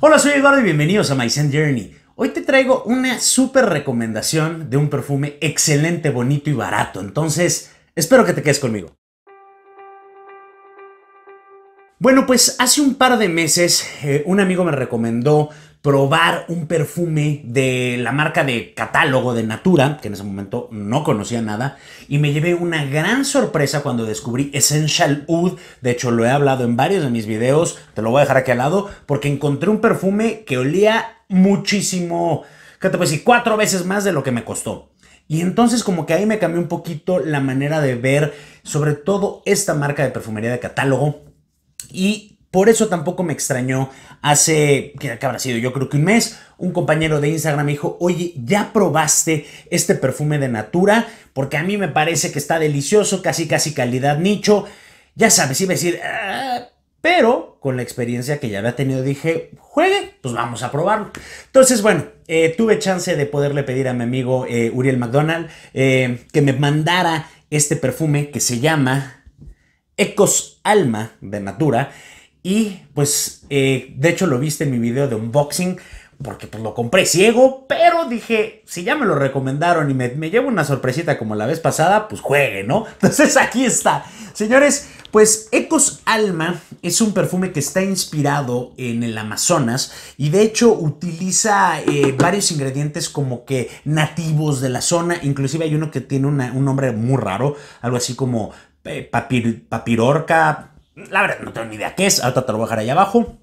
Hola, soy Eduardo y bienvenidos a My Scent Journey. Hoy te traigo una súper recomendación de un perfume excelente, bonito y barato. Entonces, espero que te quedes conmigo. Bueno, pues hace un par de meses eh, un amigo me recomendó probar un perfume de la marca de catálogo de Natura, que en ese momento no conocía nada, y me llevé una gran sorpresa cuando descubrí Essential Oud, de hecho lo he hablado en varios de mis videos, te lo voy a dejar aquí al lado, porque encontré un perfume que olía muchísimo, ¿qué te puedo decir? Cuatro veces más de lo que me costó. Y entonces como que ahí me cambió un poquito la manera de ver sobre todo esta marca de perfumería de catálogo y por eso tampoco me extrañó hace, que habrá sido yo creo que un mes, un compañero de Instagram me dijo, oye, ¿ya probaste este perfume de Natura? Porque a mí me parece que está delicioso, casi casi calidad nicho. Ya sabes, iba a decir, ah", pero con la experiencia que ya había tenido dije, juegue, pues vamos a probarlo. Entonces, bueno, eh, tuve chance de poderle pedir a mi amigo eh, Uriel McDonald eh, que me mandara este perfume que se llama Ecos Alma de Natura. Y pues, eh, de hecho lo viste en mi video de unboxing, porque pues lo compré ciego, pero dije, si ya me lo recomendaron y me, me llevo una sorpresita como la vez pasada, pues juegue, ¿no? Entonces aquí está. Señores, pues Ecos Alma es un perfume que está inspirado en el Amazonas y de hecho utiliza eh, varios ingredientes como que nativos de la zona, inclusive hay uno que tiene un nombre muy raro, algo así como eh, papirorca, la verdad, no tengo ni idea qué es. Ahorita te lo voy a ahí abajo.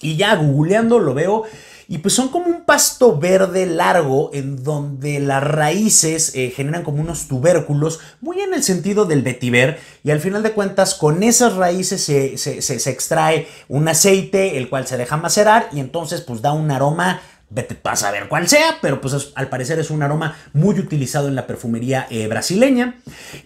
Y ya googleando lo veo. Y pues son como un pasto verde largo en donde las raíces eh, generan como unos tubérculos, muy en el sentido del vetiver. Y al final de cuentas, con esas raíces se, se extrae un aceite, el cual se deja macerar y entonces pues da un aroma Vete vas a ver cuál sea, pero pues al parecer es un aroma muy utilizado en la perfumería eh, brasileña.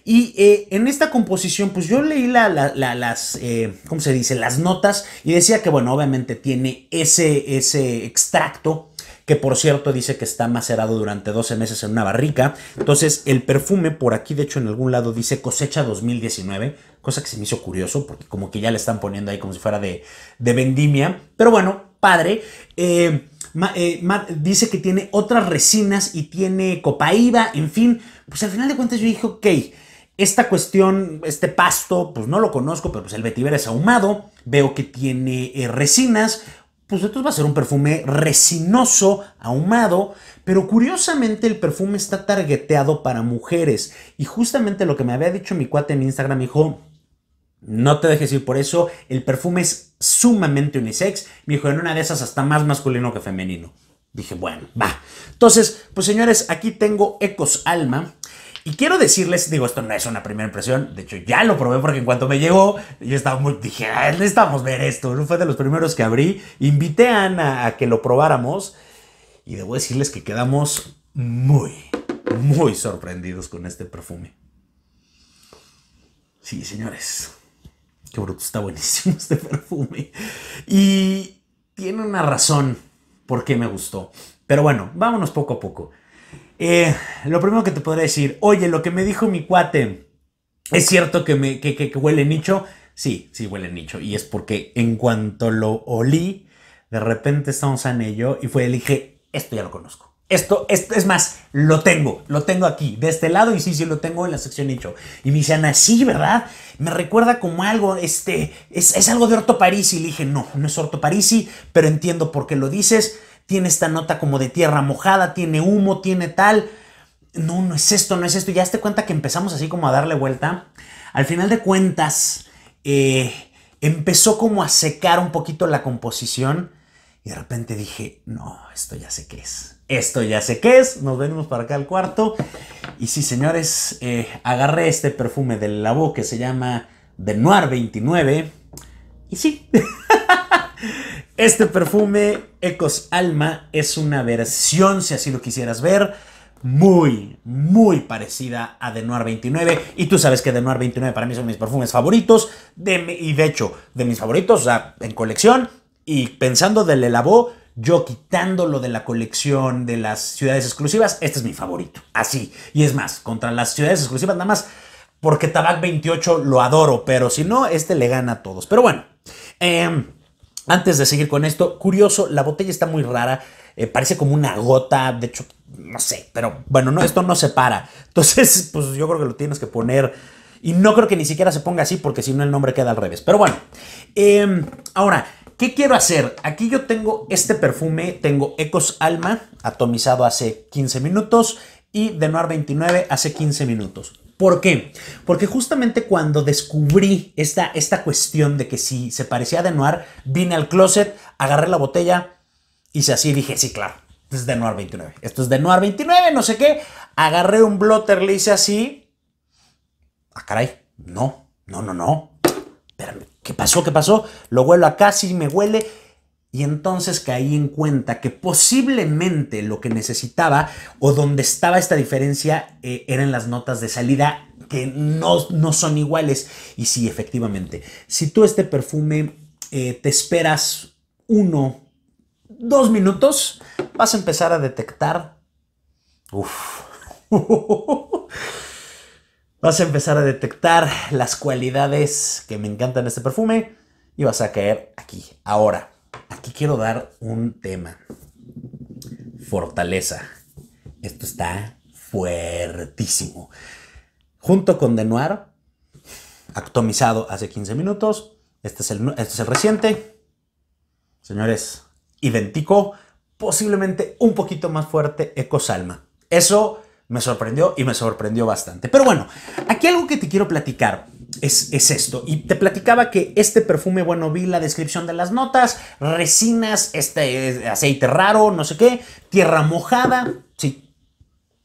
Y eh, en esta composición, pues yo leí las, eh, se dice? Las notas y decía que, bueno, obviamente tiene ese, ese extracto que por cierto dice que está macerado durante 12 meses en una barrica. Entonces el perfume, por aquí de hecho en algún lado dice cosecha 2019, cosa que se me hizo curioso porque como que ya le están poniendo ahí como si fuera de, de vendimia. Pero bueno, padre. Eh, eh, dice que tiene otras resinas y tiene copaíba, en fin, pues al final de cuentas yo dije, ok, esta cuestión, este pasto, pues no lo conozco, pero pues el vetiver es ahumado, veo que tiene eh, resinas, pues esto va a ser un perfume resinoso, ahumado, pero curiosamente el perfume está targeteado para mujeres y justamente lo que me había dicho mi cuate en Instagram, dijo, no te dejes ir por eso. El perfume es sumamente unisex. Me dijo, en una de esas hasta más masculino que femenino. Dije, bueno, va. Entonces, pues señores, aquí tengo Ecos Alma. Y quiero decirles, digo, esto no es una primera impresión, de hecho ya lo probé porque en cuanto me llegó, yo estaba muy, dije, ah, necesitamos ver esto, fue de los primeros que abrí, invité a Ana a que lo probáramos y debo decirles que quedamos muy, muy sorprendidos con este perfume. Sí, señores. Qué bruto, está buenísimo este perfume. Y tiene una razón por qué me gustó. Pero bueno, vámonos poco a poco. Eh, lo primero que te podría decir, oye, lo que me dijo mi cuate, ¿es cierto que, me, que, huele nicho? Sí, sí huele nicho. Y es porque en cuanto lo olí, de repente estamos en ello y fue, dije, esto ya lo conozco. Esto, esto, es más, lo tengo, lo tengo aquí, de este lado, y sí, sí, lo tengo en la sección hecho. Y me dice Ana, sí, ¿verdad? Me recuerda como algo, este, es, algo de Orto Parisi. Y le dije, no, no es Orto Parisi, pero entiendo por qué lo dices. Tiene esta nota como de tierra mojada, tiene humo, tiene tal. No, no es esto, no es esto. Ya te cuenta que empezamos así como a darle vuelta. Al final de cuentas, eh, empezó como a secar un poquito la composición. Y de repente dije, no, esto ya sé qué es esto ya sé qué es, nos venimos para acá al cuarto. Y sí, señores, eh, agarré este perfume del Labo que se llama de Noir 29. Y sí, este perfume Ecos Alma es una versión, si así lo quisieras ver, muy, muy parecida a de Noir 29. Y tú sabes que de Noir 29 para mí son mis perfumes favoritos. De, y de hecho, de mis favoritos, o sea, en colección. Y pensando del Labo yo quitándolo de la colección de las ciudades exclusivas, este es mi favorito. Así. Y es más, contra las ciudades exclusivas, nada más porque Tabac 28 lo adoro, pero si no, este le gana a todos. Pero bueno, em, antes de seguir con esto, curioso, la botella está muy rara. Eh, parece como una gota, de hecho, no sé, pero bueno, no, esto no se para. Entonces, pues yo creo que lo tienes que poner. Y no creo que ni siquiera se ponga así, porque si no, el nombre queda al revés. Pero bueno, em, ahora, ¿Qué quiero hacer? Aquí yo tengo este perfume, tengo Ecos Alma, atomizado hace 15 minutos, y de Noir 29 hace 15 minutos. ¿Por qué? Porque justamente cuando descubrí esta, esta cuestión de que si se parecía a Denoir, vine al closet, agarré la botella, hice así y dije, sí, claro, esto es Denoir 29. Esto es Denoir 29, no sé qué. Agarré un blotter, le hice así. Ah, caray, no, no, no, no. Espérame, ¿qué pasó? ¿Qué pasó? Lo huelo acá, sí me huele. Y entonces caí en cuenta que posiblemente lo que necesitaba o donde estaba esta diferencia eh, eran las notas de salida que no, no, son iguales. Y sí, efectivamente, si tú este perfume eh, te esperas uno, dos minutos, vas a empezar a detectar... Uf. Vas a empezar a detectar las cualidades que me encantan este perfume y vas a caer aquí. Ahora, aquí quiero dar un tema. Fortaleza. Esto está fuertísimo. Junto con Denoir, atomizado hace 15 minutos. Este es el, este el reciente. Señores, idéntico, posiblemente un poquito más fuerte, Eco Salma. Eso me sorprendió y me sorprendió bastante. Pero bueno, aquí algo que te quiero platicar es, esto. Y te platicaba que este perfume, bueno, vi la descripción de las notas, resinas, este aceite raro, no sé qué, tierra mojada, sí.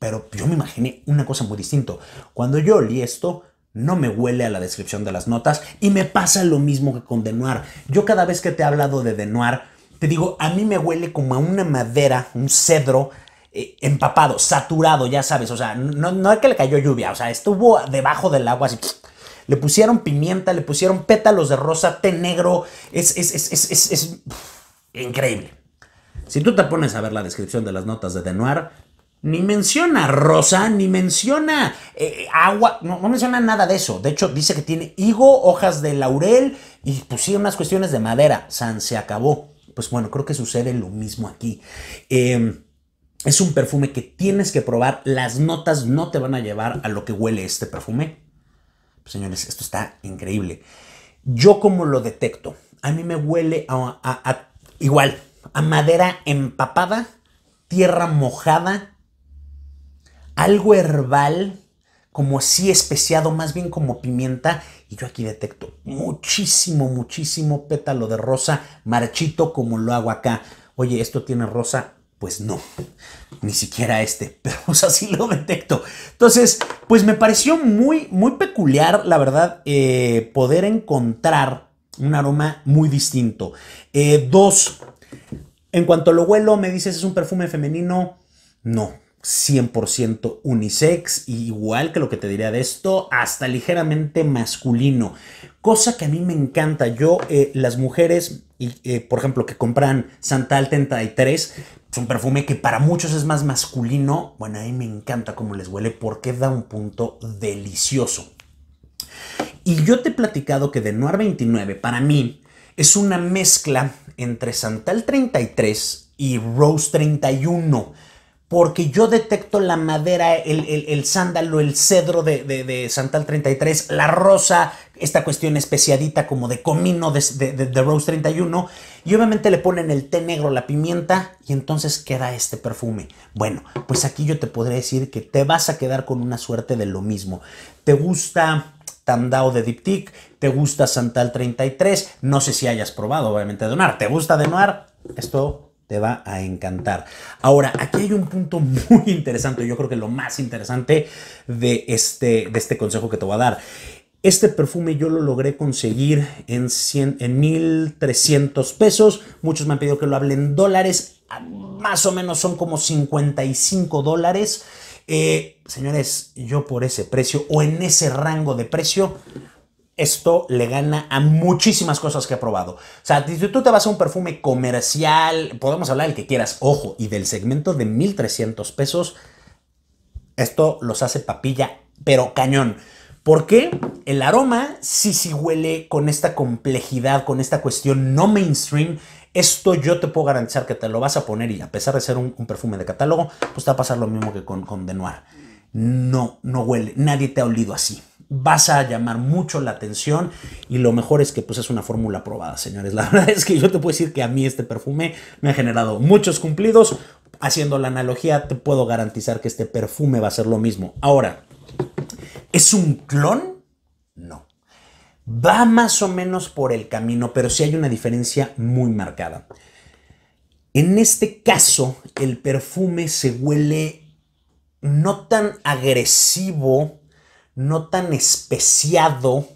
Pero yo me imaginé una cosa muy distinta. Cuando yo olí esto, no me huele a la descripción de las notas y me pasa lo mismo que con Denoir. Yo cada vez que te he hablado de Denoir, te digo, a mí me huele como a una madera, un cedro, eh, empapado, saturado, ya sabes, o sea, no, es que le cayó lluvia, o sea, estuvo debajo del agua así. Le pusieron pimienta, le pusieron pétalos de rosa, té negro. Es, es, es, es es, increíble. Si tú te pones a ver la descripción de las notas de Denoir, ni menciona rosa, ni menciona eh, agua, no, menciona nada de eso. De hecho, dice que tiene higo, hojas de laurel y pusieron unas cuestiones de madera. San se acabó. Pues bueno, creo que sucede lo mismo aquí. Eh, es un perfume que tienes que probar. Las notas no te van a llevar a lo que huele este perfume. Pues, señores, esto está increíble. Yo como lo detecto, a mí me huele a, igual, a madera empapada, tierra mojada, algo herbal, como así especiado, más bien como pimienta. Y yo aquí detecto muchísimo, muchísimo pétalo de rosa marchito como lo hago acá. Oye, esto tiene rosa pues no, ni siquiera este, pero o pues sea, lo detecto. Entonces, pues me pareció muy, muy peculiar, la verdad, eh, poder encontrar un aroma muy distinto. Eh, dos, en cuanto lo huelo, me dices, ¿es un perfume femenino? No, 100% unisex, igual que lo que te diría de esto, hasta ligeramente masculino. Cosa que a mí me encanta. Yo, eh, las mujeres, y, por ejemplo, que compran Santal 33, es un perfume que para muchos es más masculino. Bueno, a mí me encanta cómo les huele porque da un punto delicioso. Y yo te he platicado que de Noir 29 para mí es una mezcla entre Santal 33 y Rose 31 porque yo detecto la madera, el, sándalo, el cedro de, de, Santal 33, la rosa, esta cuestión especiadita como de comino de, de, Rose 31, y obviamente le ponen el té negro, la pimienta, y entonces queda este perfume. Bueno, pues aquí yo te podría decir que te vas a quedar con una suerte de lo mismo. ¿Te gusta Tandao de Diptyque? ¿Te gusta Santal 33? No sé si hayas probado, obviamente, de Noir. ¿Te gusta de Noir? Esto te va a encantar. Ahora, aquí hay un punto muy interesante, yo creo que lo más interesante de este, de este consejo que te voy a dar. Este perfume yo lo logré conseguir en, en 1.300 pesos. Muchos me han pedido que lo hable en dólares. Ah, más o menos son como 55 dólares. Eh, señores, yo por ese precio o en ese rango de precio esto le gana a muchísimas cosas que ha probado. O sea, si tú te vas a un perfume comercial, podemos hablar del que quieras, ojo, y del segmento de 1300 pesos, esto los hace papilla, pero cañón. Porque el aroma sí, sí huele con esta complejidad, con esta cuestión no mainstream. Esto yo te puedo garantizar que te lo vas a poner y a pesar de ser un, perfume de catálogo, pues te va a pasar lo mismo que con, con Denoir. No, no huele, nadie te ha olido así vas a llamar mucho la atención y lo mejor es que pues es una fórmula probada, señores. La verdad es que yo te puedo decir que a mí este perfume me ha generado muchos cumplidos. Haciendo la analogía, te puedo garantizar que este perfume va a ser lo mismo. Ahora, ¿es un clon? No. Va más o menos por el camino, pero sí hay una diferencia muy marcada. En este caso, el perfume se huele no tan agresivo no tan especiado,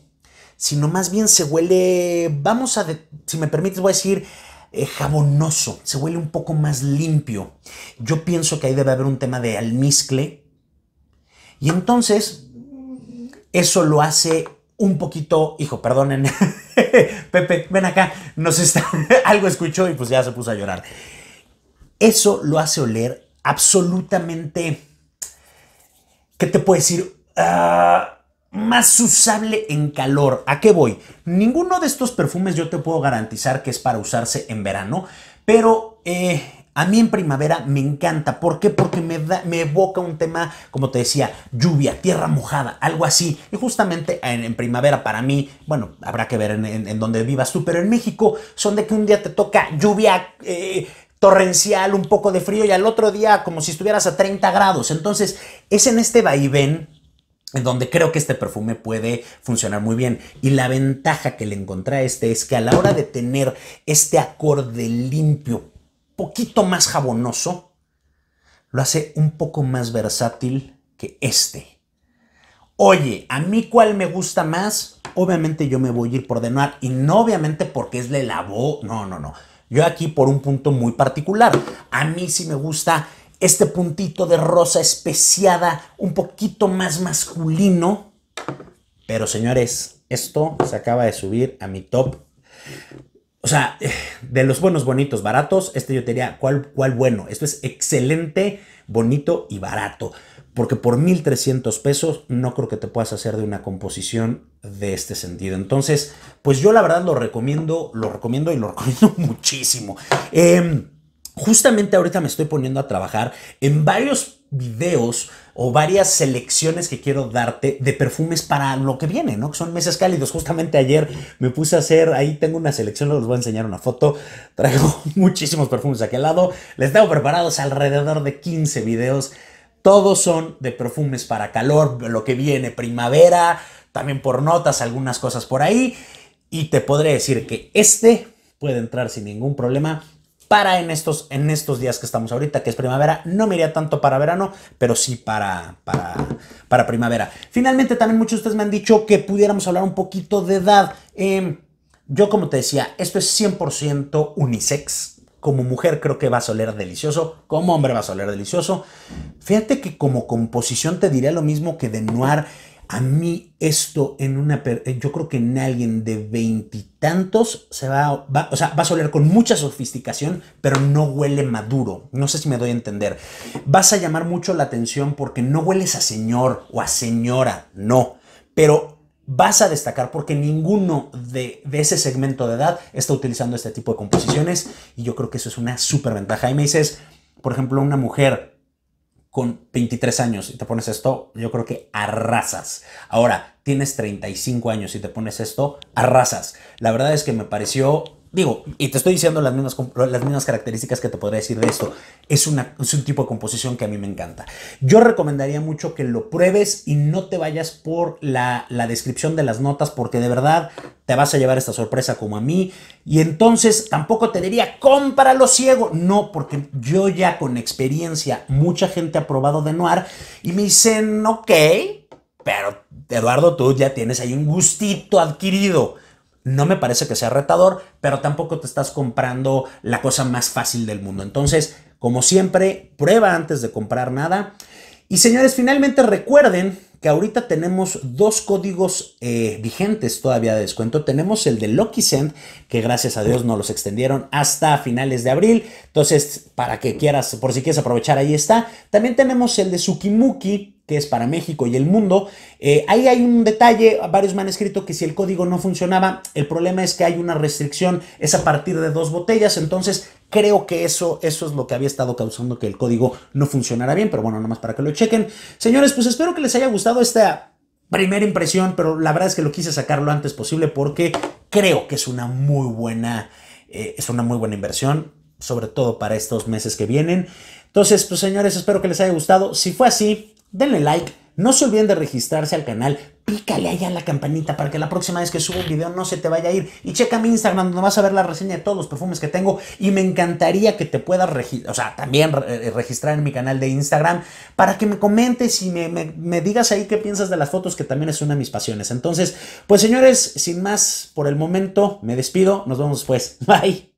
sino más bien se huele, vamos a, si me permites, voy a decir eh, jabonoso, se huele un poco más limpio. Yo pienso que ahí debe haber un tema de almizcle. Y entonces, eso lo hace un poquito, hijo, perdonen, Pepe, ven acá, nos está, algo escuchó y pues ya se puso a llorar. Eso lo hace oler absolutamente, ¿qué te puedo decir? Ah, más usable en calor. ¿A qué voy? Ninguno de estos perfumes yo te puedo garantizar que es para usarse en verano, pero... Eh, a mí en primavera me encanta. ¿Por qué? Porque me, evoca un tema, como te decía, lluvia, tierra mojada, algo así. Y justamente en, primavera para mí, bueno, habrá que ver en, dónde vivas tú, pero en México son de que un día te toca lluvia eh, torrencial, un poco de frío y al otro día como si estuvieras a 30 grados. Entonces es en este vaivén en donde creo que este perfume puede funcionar muy bien. Y la ventaja que le encontré a este es que a la hora de tener este acorde limpio, poquito más jabonoso, lo hace un poco más versátil que este. Oye, ¿a mí cuál me gusta más? Obviamente yo me voy a ir por Noir, y no obviamente porque es Le Lavó, no, no, no. Yo aquí por un punto muy particular. A mí sí me gusta este puntito de rosa especiada, un poquito más masculino. Pero señores, esto se acaba de subir a mi top. O sea, de los buenos, bonitos, baratos, este yo te diría, ¿cuál, cuál bueno? Esto es excelente, bonito y barato. Porque por 1.300 pesos no creo que te puedas hacer de una composición de este sentido. Entonces, pues yo la verdad lo recomiendo, lo recomiendo y lo recomiendo muchísimo. Eh, Justamente ahorita me estoy poniendo a trabajar en varios videos o varias selecciones que quiero darte de perfumes para lo que viene, ¿no? Que son meses cálidos. Justamente ayer me puse a hacer, ahí tengo una selección, les voy a enseñar una foto. Traigo muchísimos perfumes aquí al lado. Les tengo preparados alrededor de 15 videos. Todos son de perfumes para calor, lo que viene, primavera, también por notas, algunas cosas por ahí. Y te podré decir que este puede entrar sin ningún problema para en estos, en estos días que estamos ahorita, que es primavera. No me iría tanto para verano, pero sí para, para, para primavera. Finalmente, también muchos de ustedes me han dicho que pudiéramos hablar un poquito de edad. Em, yo, como te decía, esto es 100% unisex. Como mujer creo que va a soler delicioso, como hombre va a soler delicioso. Fíjate que como composición te diría lo mismo que de Noir. A mí esto en una... Yo creo que en alguien de veintitantos se va, va, O sea, va a oler con mucha sofisticación, pero no huele maduro. No sé si me doy a entender. Vas a llamar mucho la atención porque no hueles a señor o a señora, no. Pero vas a destacar porque ninguno de, ese segmento de edad está utilizando este tipo de composiciones y yo creo que eso es una súper ventaja. Y me dices, por ejemplo, una mujer con 23 años y te pones esto, yo creo que arrasas. Ahora, tienes 35 años y te pones esto, arrasas. La verdad es que me pareció digo, y te estoy diciendo las mismas, las características que te podría decir de esto, es, es un tipo de composición que a mí me encanta. Yo recomendaría mucho que lo pruebes y no te vayas por la, la descripción de las notas, porque de verdad te vas a llevar esta sorpresa como a mí. Y entonces tampoco te diría, cómpralo ciego. No, porque yo ya con experiencia, mucha gente ha probado de Noir y me dicen, ok, pero Eduardo, tú ya tienes ahí un gustito adquirido no me parece que sea retador, pero tampoco te estás comprando la cosa más fácil del mundo. Entonces, como siempre, prueba antes de comprar nada. Y señores, finalmente recuerden que ahorita tenemos dos códigos eh, vigentes todavía de descuento. Tenemos el de LokiSend, que gracias a Dios nos los extendieron hasta finales de abril. Entonces, para que quieras, por si quieres aprovechar, ahí está. También tenemos el de Sukimuki, que es para México y el mundo. Eh, ahí hay un detalle, varios me han escrito que si el código no funcionaba, el problema es que hay una restricción, es a partir de dos botellas, entonces creo que eso, eso es lo que había estado causando que el código no funcionara bien, pero bueno, nomás para que lo chequen. Señores, pues espero que les haya gustado esta primera impresión, pero la verdad es que lo quise sacar lo antes posible porque creo que es una muy buena, eh, es una muy buena inversión, sobre todo para estos meses que vienen. Entonces, pues señores, espero que les haya gustado. Si fue así, denle like, no se olviden de registrarse al canal, pícale allá a la campanita para que la próxima vez que suba un video no se te vaya a ir. Y checa mi Instagram donde vas a ver la reseña de todos los perfumes que tengo. Y me encantaría que te puedas o sea, también eh, registrar en mi canal de Instagram para que me comentes y me, me digas ahí qué piensas de las fotos, que también es una de mis pasiones. Entonces, pues señores, sin más por el momento, me despido. Nos vemos después. Bye.